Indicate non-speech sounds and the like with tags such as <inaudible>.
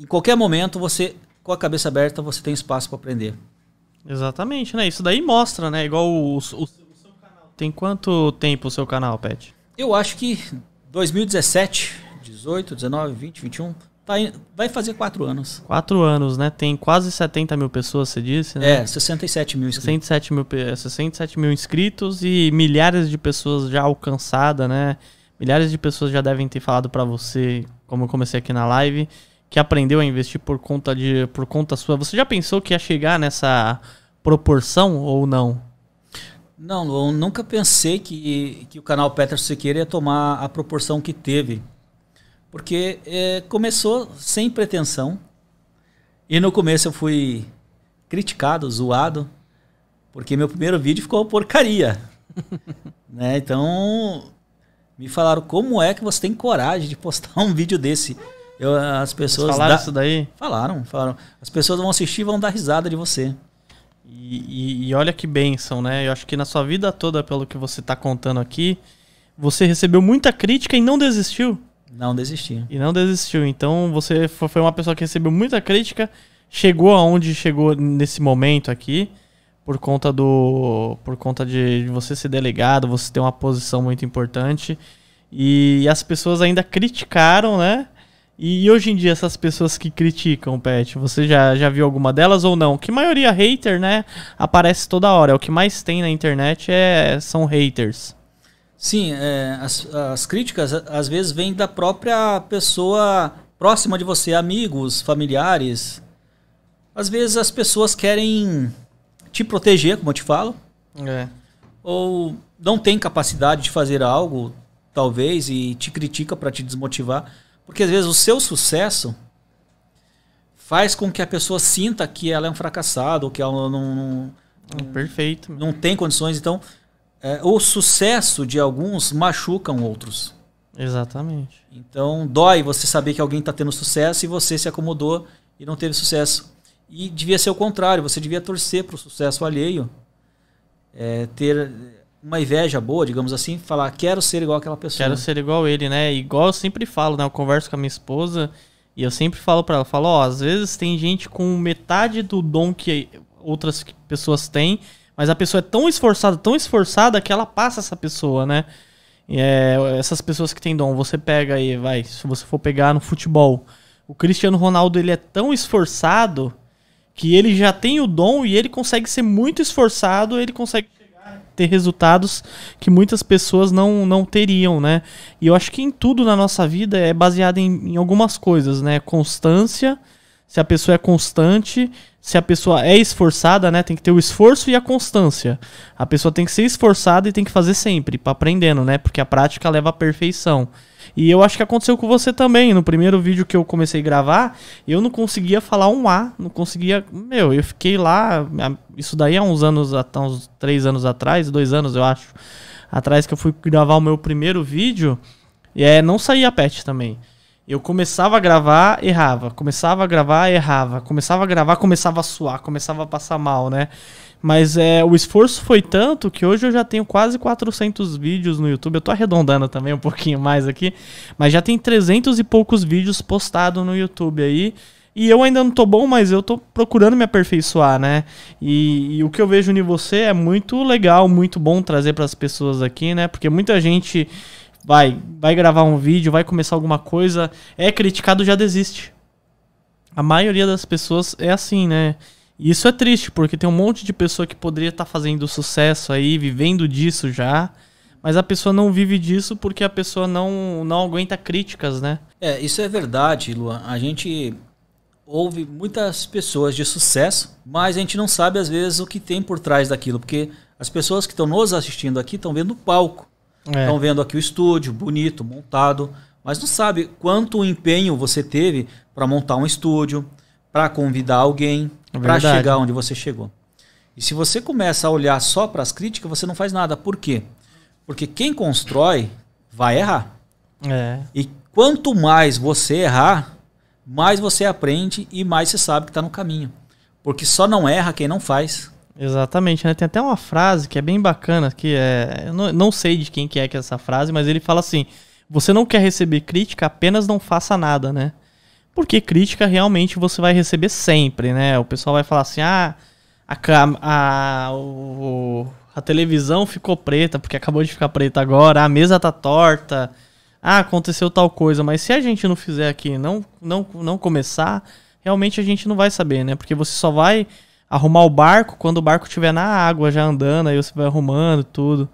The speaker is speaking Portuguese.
em qualquer momento, você, com a cabeça aberta, você tem espaço para aprender. Exatamente, né? Isso daí mostra, né? Igual o, o, o seu canal. Tem quanto tempo o seu canal, Pet? Eu acho que 2017, 18, 19, 20, 21. Tá in... Vai fazer quatro anos. Quatro anos, né? Tem quase 70 mil pessoas, você disse, né? É, 67 mil inscritos. 67 mil, 67 é, mil inscritos e milhares de pessoas já alcançadas, né? Milhares de pessoas já devem ter falado para você, como eu comecei aqui na live que aprendeu a investir por conta de por conta sua. Você já pensou que ia chegar nessa proporção ou não? Não, eu nunca pensei que, que o canal Petra Sequeira ia tomar a proporção que teve. Porque é, começou sem pretensão. E no começo eu fui criticado, zoado, porque meu primeiro vídeo ficou porcaria. <laughs> né? Então, me falaram como é que você tem coragem de postar um vídeo desse. Eu, as pessoas. Eles falaram da... isso daí? Falaram, falaram. As pessoas vão assistir e vão dar risada de você. E, e, e, olha que bênção, né? Eu acho que na sua vida toda, pelo que você está contando aqui, você recebeu muita crítica e não desistiu. Não desistiu. E não desistiu. Então você foi uma pessoa que recebeu muita crítica, chegou aonde chegou nesse momento aqui, por conta do. Por conta de você ser delegado, você ter uma posição muito importante. E as pessoas ainda criticaram, né? E hoje em dia, essas pessoas que criticam, Pet, você já, já viu alguma delas ou não? Que maioria hater, né? Aparece toda hora. É o que mais tem na internet é, são haters. Sim, é, as, as críticas às vezes vêm da própria pessoa próxima de você, amigos, familiares. Às vezes as pessoas querem te proteger, como eu te falo. É. Ou não tem capacidade de fazer algo, talvez, e te critica para te desmotivar. Porque às vezes o seu sucesso faz com que a pessoa sinta que ela é um fracassado, ou que ela não, não, perfeito, não tem condições. Então, é, o sucesso de alguns machucam outros. Exatamente. Então, dói você saber que alguém está tendo sucesso e você se acomodou e não teve sucesso. E devia ser o contrário, você devia torcer para o sucesso alheio, é, ter uma inveja boa, digamos assim, falar quero ser igual aquela pessoa. Quero ser igual ele, né? Igual eu sempre falo, né? Eu converso com a minha esposa e eu sempre falo para ela, falo, ó, oh, às vezes tem gente com metade do dom que outras pessoas têm, mas a pessoa é tão esforçada, tão esforçada que ela passa essa pessoa, né? É, essas pessoas que têm dom, você pega aí, vai, se você for pegar no futebol, o Cristiano Ronaldo ele é tão esforçado que ele já tem o dom e ele consegue ser muito esforçado, ele consegue ter resultados que muitas pessoas não, não teriam, né? E eu acho que em tudo na nossa vida é baseado em, em algumas coisas, né? Constância, se a pessoa é constante se a pessoa é esforçada, né? Tem que ter o esforço e a constância. A pessoa tem que ser esforçada e tem que fazer sempre, pra aprendendo, né? Porque a prática leva à perfeição. E eu acho que aconteceu com você também. No primeiro vídeo que eu comecei a gravar, eu não conseguia falar um A, não conseguia. Meu, eu fiquei lá. Isso daí há uns anos, há uns três anos atrás, dois anos eu acho, atrás que eu fui gravar o meu primeiro vídeo. E é, não saía pet também. Eu começava a gravar, errava. Começava a gravar, errava. Começava a gravar, começava a suar, começava a passar mal, né? Mas é, o esforço foi tanto que hoje eu já tenho quase 400 vídeos no YouTube. Eu tô arredondando também um pouquinho mais aqui. Mas já tem 300 e poucos vídeos postados no YouTube aí. E eu ainda não tô bom, mas eu tô procurando me aperfeiçoar, né? E, e o que eu vejo em você é muito legal, muito bom trazer para as pessoas aqui, né? Porque muita gente vai, vai gravar um vídeo, vai começar alguma coisa, é criticado já desiste. A maioria das pessoas é assim, né? E isso é triste, porque tem um monte de pessoa que poderia estar tá fazendo sucesso aí, vivendo disso já, mas a pessoa não vive disso porque a pessoa não, não aguenta críticas, né? É, isso é verdade, Luan. A gente ouve muitas pessoas de sucesso, mas a gente não sabe às vezes o que tem por trás daquilo, porque as pessoas que estão nos assistindo aqui estão vendo o palco. Estão é. vendo aqui o estúdio, bonito, montado, mas não sabe quanto empenho você teve para montar um estúdio, para convidar alguém, é para chegar onde você chegou. E se você começa a olhar só para as críticas, você não faz nada. Por quê? Porque quem constrói vai errar. É. E quanto mais você errar, mais você aprende e mais você sabe que está no caminho. Porque só não erra quem não faz. Exatamente, né? Tem até uma frase que é bem bacana, que é. Eu não, não sei de quem que é que é essa frase, mas ele fala assim: você não quer receber crítica, apenas não faça nada, né? Porque crítica realmente você vai receber sempre, né? O pessoal vai falar assim: ah, a, a, o, a televisão ficou preta, porque acabou de ficar preta agora, a mesa tá torta, ah, aconteceu tal coisa, mas se a gente não fizer aqui, não, não, não começar, realmente a gente não vai saber, né? Porque você só vai arrumar o barco quando o barco estiver na água já andando, aí você vai arrumando tudo.